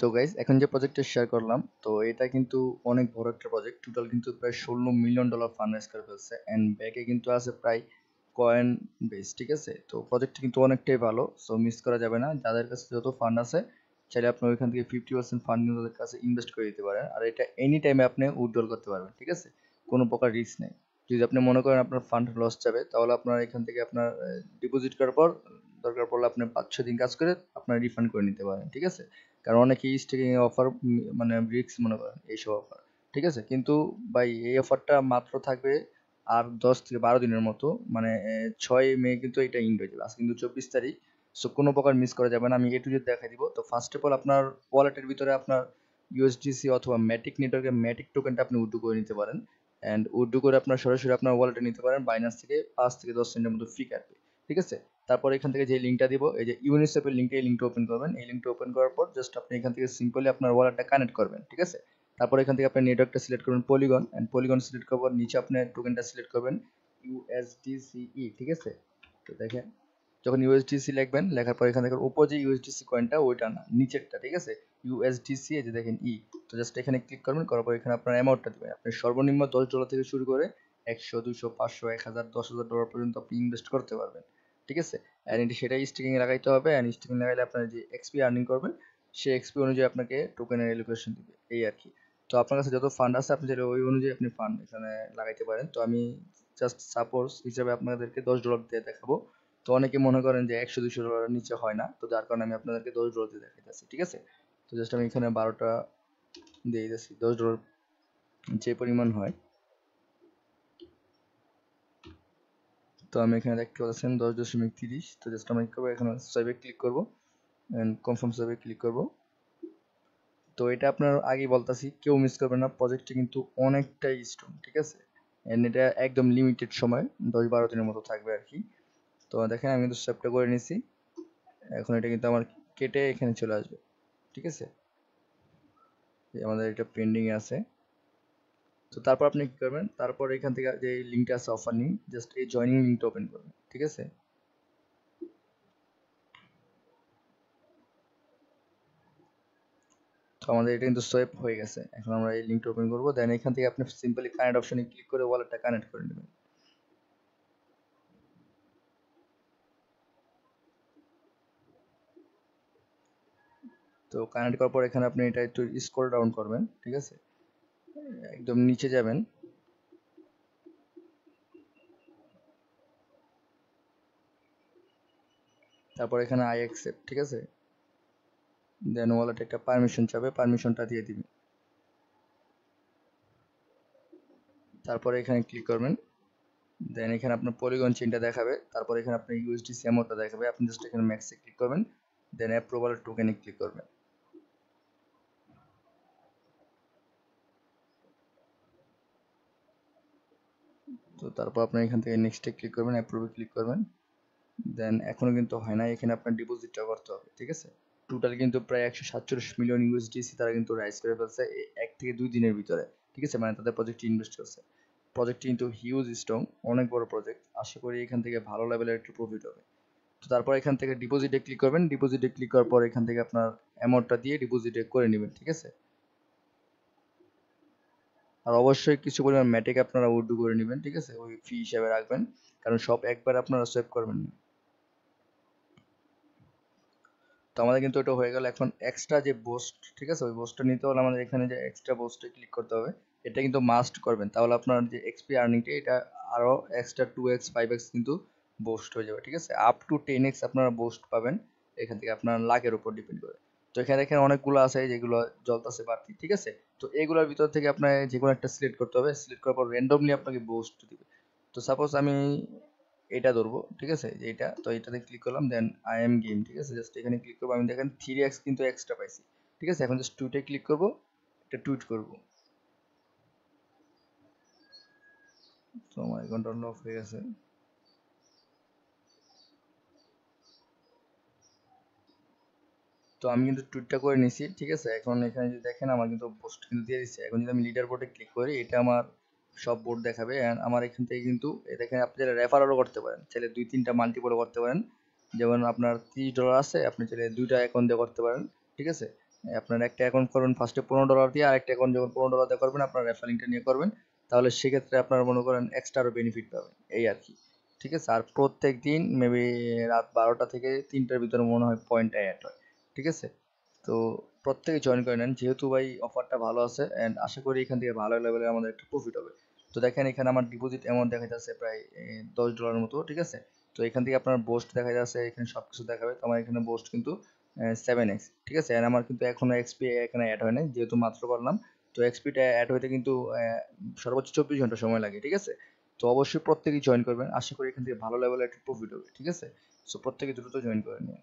তো গাইজ এখন যে প্রজেক্টটা শেয়ার করলাম তো এটা কিন্তু অনেক বড় একটা প্রজেক্ট টোটাল কিন্তু প্রায় ষোলো মিলিয়ন ডলার ফান্ড রাইজ করে ফেলছে অ্যান্ড ব্যাকে কিন্তু আছে প্রায় কয়েন বেস ঠিক আছে তো প্রজেক্টটা কিন্তু অনেকটাই ভালো সো মিস করা যাবে না যাদের কাছে যত ফান্ড আছে চাইলে আপনি ওইখান থেকে ফিফটি পার্সেন্ট ফান্ড কিন্তু তাদের কাছে ইনভেস্ট করে দিতে পারেন আর এটা এনি টাইমে আপনি উইথড্রল করতে পারবেন ঠিক আছে কোনো প্রকার রিস্ক নেই যদি আপনি মনে করেন আপনার ফান্ড লস যাবে তাহলে আপনার এখান থেকে আপনার ডিপোজিট করার পর দরকার পড়লে আপনি পাঁচ ছয় দিন কাজ করে আপনার রিফান্ড করে নিতে পারেন ঠিক আছে কারণ অনেকেই স্টেকিং অফার মানে রিক্স মনে করেন এইসব অফার ঠিক আছে কিন্তু ভাই এই অফারটা মাত্র থাকবে আর দশ থেকে বারো দিনের মতো মানে ছয় মে কিন্তু এটা ইন্ড হয়ে যাবে আজকে কিন্তু চব্বিশ তারিখ সো কোনো প্রকার মিস করা যাবে না আমি এটু যদি জেড দেখাই দিব তো ফার্স্ট অফ অল আপনার ওয়ালেটের ভিতরে আপনার ইউএসডিসি অথবা ম্যাটিক নেটওয়ার্কের ম্যাটিক টোকেনটা আপনি উড্ডু করে নিতে পারেন অ্যান্ড উড্ডু করে আপনার সরাসরি আপনার ওয়ালেটে নিতে পারেন বাইনান্স থেকে পাঁচ থেকে দশ সেন্টের মতো ফ্রি কাটবে ঠিক আছে তারপর এখান থেকে যে লিঙ্কটা দিব এই যে ইউনিসেফের লিঙ্কে এই লিঙ্কটা ওপেন করবেন এই লিঙ্কটা ওপেন করার পর জাস্ট আপনি এখান থেকে সিম্পলি আপনার ওয়ালেটটা কানেক্ট করবেন ঠিক আছে তারপর এখান থেকে আপনি নেটওয়ার্কটা সিলেক্ট করবেন পলিগন অ্যান্ড পলিগন সিলেক্ট করবেন নিচে আপনি টোকেনটা সিলেক্ট করবেন ইউএসডিসিই e, ঠিক আছে তো দেখেন যখন ইউএসডিসি লিখবেন লেখার পর এখান থেকে উপর যে ইউএসডিসি কয়েনটা ওইটা না নিচেরটা ঠিক আছে ইউএসডিসি এই যে দেখেন ই e, তো জাস্ট এখানে ক্লিক করবেন করার পর এখানে আপনার অ্যামাউন্টটা দেবেন আপনি সর্বনিম্ন দশ ডলার থেকে শুরু করে একশো দুশো পাঁচশো এক হাজার দশ হাজার ডলার পর্যন্ত আপনি ইনভেস্ট করতে পারবেন ঠিক আছে অ্যান্ড এটি সেটাই স্টিকিং লাগাইতে হবে অ্যান্ড স্টিকিং লাগাইলে আপনার যে এক্সপি আর্নিং করবেন সেই এক্সপি অনুযায়ী আপনাকে টোকেনের এলোকেশন দিবে এই আর কি তো আপনার কাছে যত ফান্ড আছে আপনি চাইলে ওই অনুযায়ী আপনি ফান্ড এখানে লাগাইতে পারেন তো আমি জাস্ট সাপোর্স হিসাবে আপনাদেরকে দশ ডলার দিয়ে দেখাবো তো অনেকে মনে করেন যে একশো দুশো ডলারের নিচে হয় না তো যার কারণে আমি আপনাদেরকে দশ ডলার দিয়ে দেখাইতেছি ঠিক আছে তো জাস্ট আমি এখানে বারোটা দিয়ে দিয়েছি দশ ডলার যে পরিমাণ হয় তো আমি এখানে দেখতে পাচ্ছেন দশ দশমিক তিরিশ তো জাস্ট আমরা করবো এখানে সাইবে ক্লিক করবো অ্যান্ড কনফার্ম সাইবে ক্লিক করবো তো এটা আপনার আগেই বলতাছি কেউ মিস করবে না প্রজেক্টটা কিন্তু অনেকটাই স্ট্রং ঠিক আছে অ্যান্ড এটা একদম লিমিটেড সময় দশ বারো দিনের মতো থাকবে আর কি তো দেখেন আমি কিন্তু সেভটা করে নিয়েছি এখন এটা কিন্তু আমার কেটে এখানে চলে আসবে ঠিক আছে আমাদের এটা পেন্ডিংয়ে আছে তো তারপর আপনি কি করবেন তারপর এখান থেকে যে লিঙ্কটা আছে অফার নিন জাস্ট এই জয়নিং লিঙ্কটা ওপেন করবেন ঠিক আছে তো আমাদের এটা কিন্তু সোয়েপ হয়ে গেছে এখন আমরা এই লিঙ্কটা ওপেন করবো দেন এখান থেকে আপনি সিম্পলি কানেক্ট অপশনে ক্লিক করে ওয়ালেটটা কানেক্ট করে নেবেন তো কানেক্ট করার পর এখানে আপনি এটা একটু স্ক্রল ডাউন করবেন ঠিক আছে একদম নিচে যাবেন তারপর এখানে আই অ্যাকসেপ্ট ঠিক আছে দেন ওয়ালেট একটা পারমিশন চাবে পারমিশনটা দিয়ে দিবেন তারপরে এখানে ক্লিক করবেন দেন এখানে আপনার পলিগন চিনটা দেখাবে তারপরে এখানে আপনার ইউএসডি স্যামোটা দেখাবে আপনি জাস্ট এখানে ম্যাক্সে ক্লিক করবেন দেন অ্যাপ্রুভাল টোকেনে ক্লিক করবেন তো তারপর আপনি এখান থেকে নেক্সটে ক্লিক করবেন অ্যাপ্রুভে ক্লিক করবেন দেন এখনও কিন্তু হয় না এখানে আপনার ডিপোজিটটা করতে হবে ঠিক আছে টোটাল কিন্তু প্রায় একশো সাতচল্লিশ মিলিয়ন ইউএসডিসি তারা কিন্তু রাইজ করে ফেলছে এক থেকে দুই দিনের ভিতরে ঠিক আছে মানে তাদের প্রজেক্টে ইনভেস্ট করছে প্রজেক্টটি কিন্তু হিউজ স্ট্রং অনেক বড় প্রজেক্ট আশা করি এখান থেকে ভালো লেভেলের একটু প্রফিট হবে তো তারপর এখান থেকে ডিপোজিটে ক্লিক করবেন ডিপোজিটে ক্লিক করার পর এখান থেকে আপনার অ্যামাউন্টটা দিয়ে ডিপোজিটে করে নেবেন ঠিক আছে আর অবশ্যই কিছু পরিমাণ ম্যাটিক আপনারা উর্দু করে নেবেন ঠিক আছে ওই ফি হিসাবে রাখবেন কারণ সব একবার আপনারা সেভ করবেন না তো আমাদের কিন্তু এটা হয়ে গেল এখন এক্সট্রা যে বোস্ট ঠিক আছে ওই বোস্টটা নিতে হলে আমাদের এখানে যে এক্সট্রা বোস্টে ক্লিক করতে হবে এটা কিন্তু মাস্ট করবেন তাহলে আপনার যে এক্সপি আর্নিংটা এটা আরও extra two x five x কিন্তু বোস্ট হয়ে যাবে ঠিক আছে আপ টু টেন এক্স আপনারা বোস্ট পাবেন এখান থেকে আপনার লাখের উপর ডিপেন্ড করে তো এখানে এখানে অনেকগুলো আছে যেগুলো জলতাছে বাড়তি ঠিক আছে তো এগুলোর ভিতর থেকে আপনার যে কোনো একটা সিলেক্ট করতে হবে সিলেক্ট করার পর র্যান্ডমলি আপনাকে বোস্ট দিবে তো সাপোজ আমি এটা ধরবো ঠিক আছে এটা তো এটাতে ক্লিক করলাম দেন আই এম গেম ঠিক আছে জাস্ট এখানে ক্লিক করবো আমি দেখেন থ্রি এক্স কিন্তু এক্সট্রা পাইছি ঠিক আছে এখন জাস্ট টুইটে ক্লিক করবো এটা টুইট করবো তো আমার কন্ট্রোল অফ হয়ে গেছে তো আমি কিন্তু টুইটটা করে নিয়েছি ঠিক আছে এখন এখানে যদি দেখেন আমার কিন্তু পোস্ট কিন্তু দিয়ে দিচ্ছে এখন যদি আমি লিডার বোর্ডে ক্লিক করি এটা আমার সব বোর্ড দেখাবে অ্যান্ড আমার এখান থেকে কিন্তু দেখেন আপনি চাইলে রেফারেলও করতে পারেন চাইলে দুই তিনটা মাল্টিপলও করতে পারেন যেমন আপনার তিরিশ ডলার আছে আপনি চাইলে দুইটা অ্যাকাউন্ট দিয়ে করতে পারেন ঠিক আছে আপনার একটা অ্যাকাউন্ট করবেন ফার্স্টে পনেরো ডলার দিয়ে আর একটা অ্যাকাউন্ট যখন পনেরো ডলার দিয়ে করবেন আপনার রেফারিংটা নিয়ে করবেন তাহলে সেক্ষেত্রে আপনার মনে করেন এক্সট্রারও বেনিফিট পাবেন এই আর কি ঠিক আছে আর প্রত্যেক দিন মেবি রাত বারোটা থেকে তিনটার ভিতরে মনে হয় পয়েন্ট অ্যাড হয় ঠিক আছে তো প্রত্যেকে জয়েন করে নেন যেহেতু ভাই অফারটা ভালো আছে অ্যান্ড আশা করি এখান থেকে ভালো লেভেলে আমাদের একটা প্রফিট হবে তো দেখেন এখানে আমার ডিপোজিট অ্যামাউন্ট দেখা যাচ্ছে প্রায় দশ ডলারের মতো ঠিক আছে তো এখান থেকে আপনার বোস্ট দেখা যাচ্ছে এখানে সব কিছু দেখাবে তো আমার এখানে বোস্ট কিন্তু সেভেন এক্স ঠিক আছে অ্যান্ড আমার কিন্তু এখনও এক্সপি এখানে অ্যাড হয় নাই যেহেতু মাত্র করলাম তো এক্সপিটা অ্যাড হইতে কিন্তু সর্বোচ্চ চব্বিশ ঘন্টা সময় লাগে ঠিক আছে তো অবশ্যই প্রত্যেকেই জয়েন করবেন আশা করি এখান থেকে ভালো লেভেলে একটা প্রফিট হবে ঠিক আছে সো প্রত্যেকে দ্রুত জয়েন করে নিন